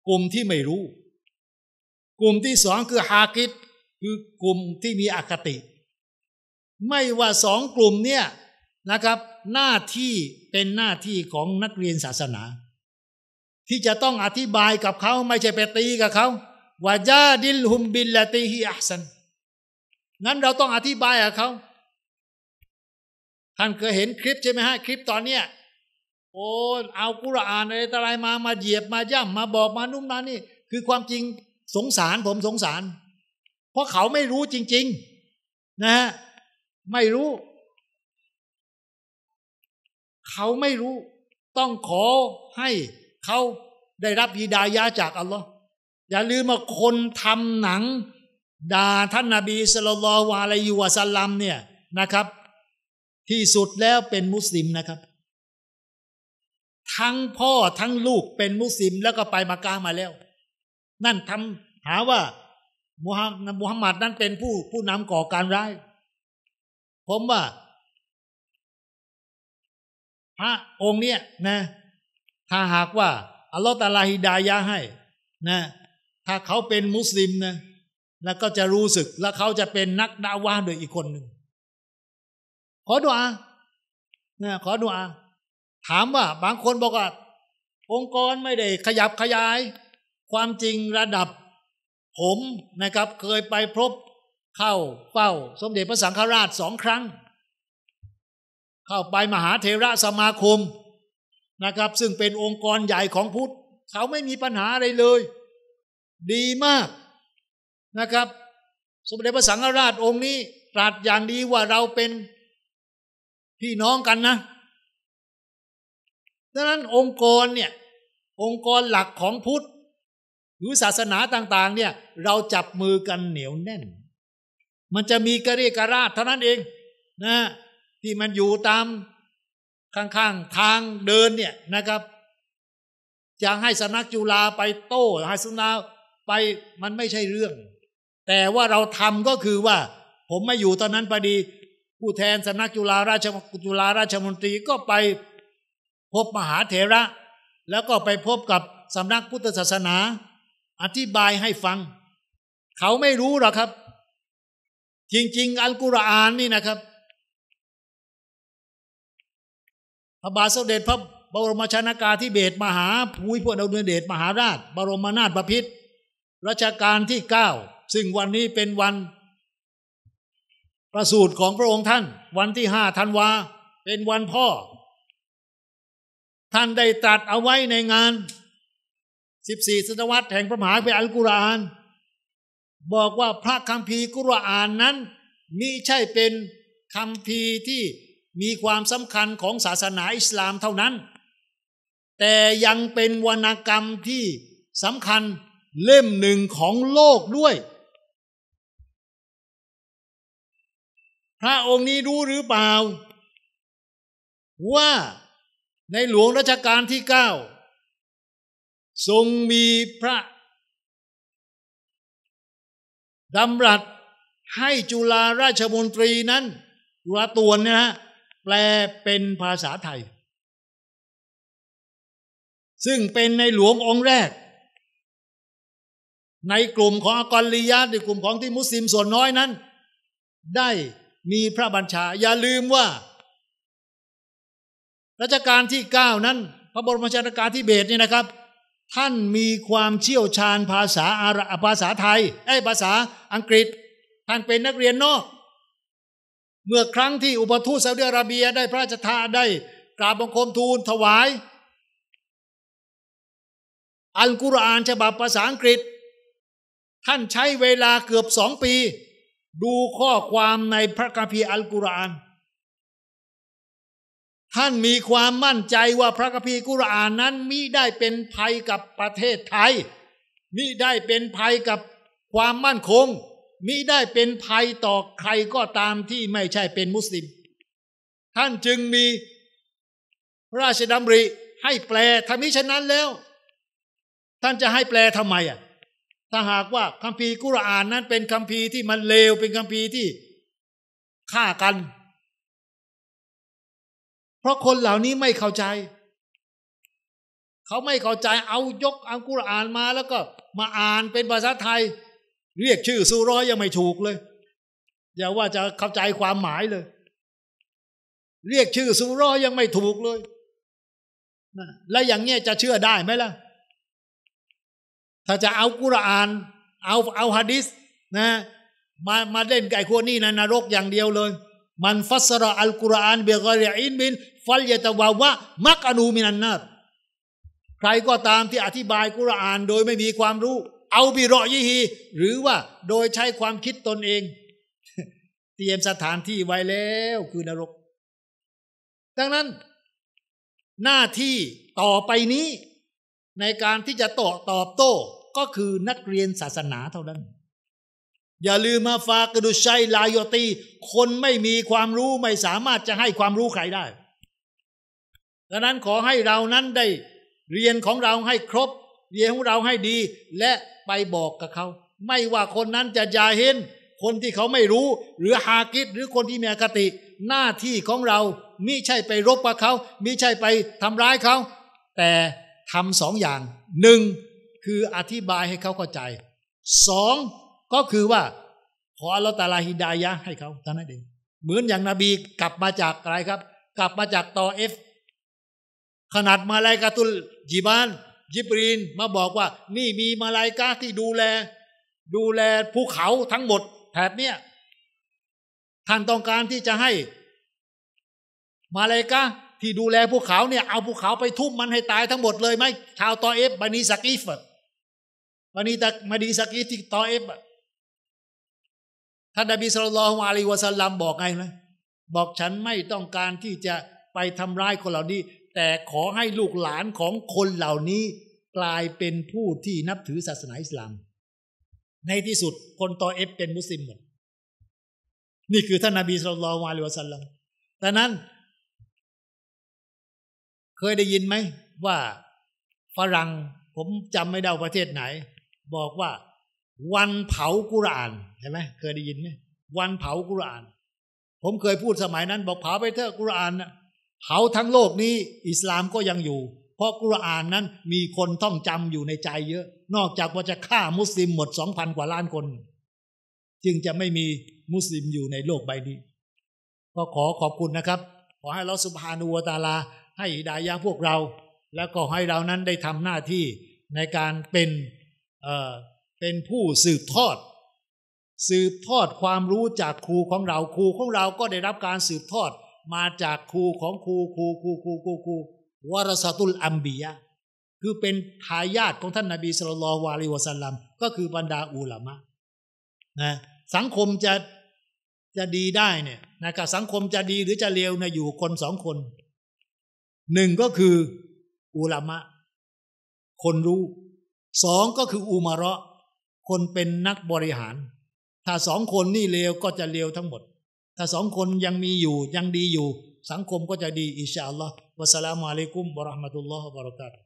กลุ่มที่ไม่รู้ กลุ่มที่สองคือฮากิดคือกลุ่มที่มีอคติ ไม่ว่าสองกลุ่มเนี่ยนะครับ หน้าที่เป็นหน้าที่ของนักเรียนศาสนา ที่จะต้องอธิบายกับเขาไม่ใช่ไปตีกับเขาว่าจาดิลฮุมบิลลาติฮิอัสันงั้นเราต้องอธิบายกับเขาท่านเคยเห็นคลิปใช่ไหมฮะ คลิปตอนเนี้ยโอ้เอากุรอานอะไรอะไรมา มาเหยียบมาย่ำมาบอกมานุ่มนานี่ คือความจริง สงสารผมสงสาร เพราะเขาไม่รู้จริง ๆ นะฮะ ไม่รู้ เขาไม่รู้ ต้องขอให้เขาได้รับยีดายาจากอัลลอฮ์อย่าลืมว่าคนทำหนังด่าท่านนาบีสุลต่านวาลายวอสัลลัมเนี่ยนะครับ ที่สุดแล้วเป็นมุสลิมนะครับ ทั้งพ่อทั้งลูกเป็นมุสลิมแล้วก็ไปมากกะมาแล้ว นั่นทำหาว่ามูฮัมมัดนั้นเป็นผู้ผู้นำก่อการร้ายผมว่า พระองค์เนี่ย นะ ถ้าหากว่าอัลลอฮฺตาลาฮิดายาให้ นะ ถ้าเขาเป็นมุสลิมนะแล้วก็จะรู้สึกแล้วเขาจะเป็นนักดาวาโดยอีกคนหนึ่ง ขอดุอานะขอดุอาถามว่าบางคนบอกว่าองค์กรไม่ได้ขยับขยาย ความจริงระดับผมนะครับเคยไปพบ เข้าเป้าสมเด็จพระสังฆราชสองครั้ง เข้าไปมหาเทระสมาคม นะครับซึ่งเป็นองค์กรใหญ่ของพุทธ เขาไม่มีปัญหาอะไรเลย ดีมากนะครับสมเด็จพระสังฆราชองค์นี้ตรัสอย่างดีว่าเราเป็นพี่น้องกันนะดังนั้นองค์กรเนี่ย องค์กรหลักของพุทธ หรือศาสนาต่างๆ เนี่ย เราจับมือกันเหนียวแน่น มันจะมีกระเรียกระราชเท่านั้นเองนะ ที่มันอยู่ตาม ข้าง ๆ ทางเดินเนี่ยนะครับจะให้สนักจุฬาไปโต้ให้สนาไปมันไม่ใช่เรื่องแต่ว่าเราทำก็คือว่า ผมไม่อยู่ตอนนั้นพอดี ผู้แทนสนักจุฬาราชจุฬาราชมนตรี ก็ไปพบมหาเถระ แล้วก็ไปพบกับสำนักพุทธศาสนา อธิบายให้ฟัง เขาไม่รู้หรอกครับ จริงๆ อัลกุรอานนี่นะครับพระบาทสมเด็จพระบรมชนากาธิเบศมหาภูมิพลอดุลยเดชมหาราช บรมนาถบพิตรรัชกาลที่เก้าซึ่งวันนี้เป็นวัน ประสูติของพระองค์ท่านวันที่ห้าธันวาเป็นวันพ่อ ท่านได้ตรัสเอาไว้ในงานสสิบี่ศตวรรษแห่งพระมหาไปอัลกุรอาน บอกว่าพระคัมภีร์กุรอานนั้นมิใช่เป็นคัมภีร์ที่มีความสำคัญของศาสนาอิสลามเท่านั้น แต่ยังเป็นวรรณกรรมที่สำคัญเล่มหนึ่งของโลกด้วยพระองค์นี้รู้หรือเปล่า ว่าในหลวงรัชกาลที่เก้า ทรงมีพระดำรัสให้จุฬาราชมนตรีนั้นจุฬาตวนนะฮะแปลเป็นภาษาไทย ซึ่งเป็นในหลวงองค์แรก ในกลุ่มของอกรลียะในกลุ่มของที่มุสลิมส่วนน้อยนั้น ได้มีพระบัญชา อย่าลืมว่ารัชการที่เก้านั้น พระบรมชนกาที่เบสเนี่ยนะครับ ท่านมีความเชี่ยวชาญภาษาอาระภาษาไทยไอ้ภาษาอังกฤษ ท่านเป็นนักเรียนนอกเมื่อครั้งที่อุปทูตซาอุดิอาระเบียได้พระราชทานได้ กราบบังคมทูลถวาย อัลกุรอานฉบับภาษาอังกฤษ ท่านใช้เวลาเกือบสองปีดูข้อความในพระคัมภีร์อัลกุรอาน ท่านมีความมั่นใจว่าพระคัมภีร์กุรอานนั้นมิได้เป็นภัยกับประเทศไทย มิได้เป็นภัยกับความมั่นคง มิได้เป็นภัยต่อใครก็ตามที่ไม่ใช่เป็นมุสลิม ท่านจึงมี พระราชดำริให้แปลทำนี้ฉะนั้นแล้ว ท่านจะให้แปลทำไมอ่ะถ้าหากว่าคัมภีร์กุรอานนั้นเป็นคัมภีร์ที่มันเลวเป็นคัมภีร์ที่ฆ่ากัน เพราะคนเหล่านี้ไม่เข้าใจ เขาไม่เข้าใจเอายกอังกุรอานมาแล้วก็มาอ่านเป็นภาษาไทย เรียกชื่อสุร้อยยังไม่ถูกเลย อย่าว่าจะเข้าใจความหมายเลย เรียกชื่อสุร้อยยังไม่ถูกเลยแล้วอย่างเงี้ยจะเชื่อได้ไหมล่ะถ้าจะเอากุรอานเอาเอาฮะดิษนะ มามาเล่นไก่ขั้วนี่นะนรกอย่างเดียวเลย มันฟัสระอัลกุรอานเบกอรีอินบินฟัลยตะวาวะมักอนูมินันนาบใครก็ตามที่อธิบายกุรอาน โดยไม่มีความรู้ เอาบิรอยีฮีหรือว่าโดยใช้ความคิดตนเอง เตรียมสถานที่ไว้แล้วคือนรก ดังนั้น หน้าที่ต่อไปนี้ ในการที่จะตอบตอบโต้ก็คือนักเรียนศาสนาเท่านั้น อย่าลืมมาฟากระดุชัยลายตี คนไม่มีความรู้ไม่สามารถจะให้ความรู้ใครได้ดังนั้นขอให้เรานั้นได้ เรียนของเราให้ครบ เรียนของเราให้ดี และไปบอกกับเขาไม่ว่าคนนั้นจะยาเห็น คนที่เขาไม่รู้ หรือฮากิดหรือคนที่มีอคติ หน้าที่ของเรามิใช่ไปรบกับเขามิใช่ไปทำร้ายเขา แต่ทำสองอย่างหนึ่งคืออธิบายให้เขาเข้าใจสองก็คือว่า ขออัลลอฮฺตาลาฮิดายะให้เขาท่านนั้นเองเหมือนอย่างนบีกลับมาจากอะไรครับ กลับมาจากตอเอฟ ขนาดมาลายกาตุลจีบานยิบรีนมาบอกว่านี่มีมาลายกาที่ดูแล ดูแลภูเขาทั้งหมดแถบเนี้ยท่านต้องการที่จะให้มาลายกาที่ดูแลภูเขาเนี่ยเอาภูเขาไปทุบมันให้ตายทั้งหมดเลยไหมชาวตอเอฟบานีสักีฟมาดีตะมาดีสักีที่ตอเอฟอ่ะท่านนบีสุลต่านอาลีวะสัลลัมบอกไงนะบอกฉันไม่ต้องการที่จะไปทำร้ายคนเหล่านี้ แต่ขอให้ลูกหลานของคนเหล่านี้ กลายเป็นผู้ที่นับถือศาสนาอิสลาม ในที่สุดคนตอเอฟเป็นมุสลิมหมดนี่คือ ท่านนบีสุลต่านอาลีวะสัลลัมดังนั้น เคยได้ยินไหม ว่า ฝรั่งผมจำไม่ได้ประเทศไหนบอกว่าวันเผากุรานเห็นไหมเคยได้ยินไหมวันเผากุราน ผมเคยพูดสมัยนั้น บอกเผาไปเถอะกุรานนะเผาทั้งโลกนี้ อิสลามก็ยังอยู่ เพราะกุรานนั้นมีคนท่องจำอยู่ในใจเยอะ นอกจากว่าจะฆ่ามุสลิมหมดสองพันกว่าล้านคน จึงจะไม่มีมุสลิมอยู่ในโลกใบนี้ ก็ขอขอบคุณนะครับ ขอให้เราสุภานุวตาลาให้ดายาพวกเรา และก็ให้เรานั้นได้ทำหน้าที่ในการเป็นเป็นผู้สืบทอด สืบทอดความรู้จากครูของเราครูของเราก็ได้รับการสืบทอดมาจากครูของครูครูครูครูครูครูวารสตุลอัมบียะคือเป็นทายาทของท่านนบีสุลต่านวาลิวสัลลัมก็คือบรรดาอุลามะนะสังคมจะจะดีได้เนี่ยนะครับสังคมจะดีหรือจะเลวเนี่ยอยู่คนสองคน หนึ่งก็คือ อุลามะคนรู้สองก็คืออุมาระ คนเป็นนักบริหาร ถ้าสองคนนี่เลวก็จะเลวทั้งหมด ถ้าสองคนยังมีอยู่ยังดีอยู่ สังคมก็จะดี อิชาอัลลอฮ์วัสลามุอะลัยกุมบะราะห์มะตุลลอฮ์บะเราะกาตุ